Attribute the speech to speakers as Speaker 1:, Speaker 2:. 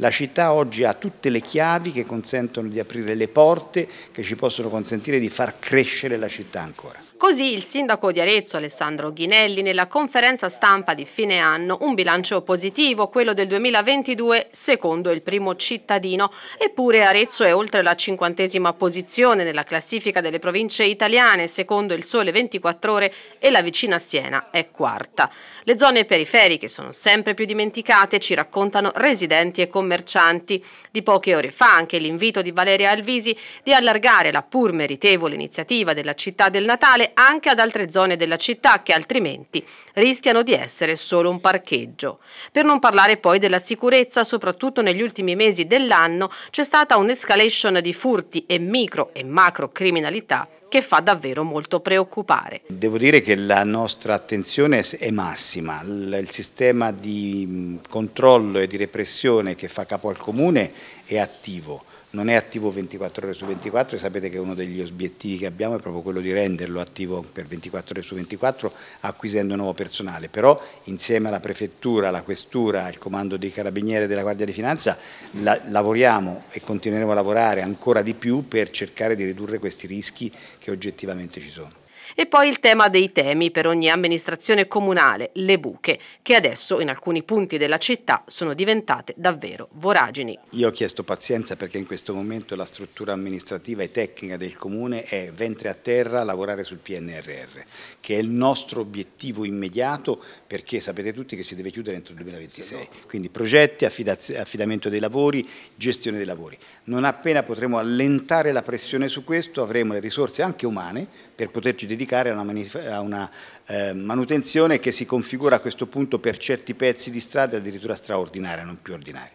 Speaker 1: La città oggi ha tutte le chiavi che consentono di aprire le porte, che ci possono consentire di far crescere la città ancora.
Speaker 2: Così il sindaco di Arezzo Alessandro Ghinelli nella conferenza stampa di fine anno un bilancio positivo, quello del 2022 secondo il primo cittadino. Eppure Arezzo è oltre la cinquantesima posizione nella classifica delle province italiane secondo il Sole 24 Ore e la vicina Siena è quarta. Le zone periferiche sono sempre più dimenticate, ci raccontano residenti e commercianti. Di poche ore fa anche l'invito di Valeria Alvisi di allargare la pur meritevole iniziativa della città del Natale anche ad altre zone della città che altrimenti rischiano di essere solo un parcheggio. Per non parlare poi della sicurezza, soprattutto negli ultimi mesi dell'anno c'è stata un'escalation di furti e micro e macro criminalità che fa davvero molto preoccupare.
Speaker 1: Devo dire che la nostra attenzione è massima, il sistema di controllo e di repressione che fa capo al comune è attivo non è attivo 24 ore su 24 e sapete che uno degli obiettivi che abbiamo è proprio quello di renderlo attivo per 24 ore su 24 acquisendo nuovo personale, però insieme alla prefettura, alla questura, al comando dei carabinieri e della Guardia di Finanza la lavoriamo e continueremo a lavorare ancora di più per cercare di ridurre questi rischi che oggettivamente ci sono.
Speaker 2: E poi il tema dei temi per ogni amministrazione comunale, le buche, che adesso in alcuni punti della città sono diventate davvero voragini.
Speaker 1: Io ho chiesto pazienza perché in questo momento la struttura amministrativa e tecnica del comune è ventre a terra a lavorare sul PNRR, che è il nostro obiettivo immediato perché sapete tutti che si deve chiudere entro il 2026. Quindi progetti, affidamento dei lavori, gestione dei lavori. Non appena potremo allentare la pressione su questo avremo le risorse anche umane per poterci dedicare dedicare a una, a una eh, manutenzione che si configura a questo punto per certi pezzi di strada addirittura straordinaria, non più ordinaria.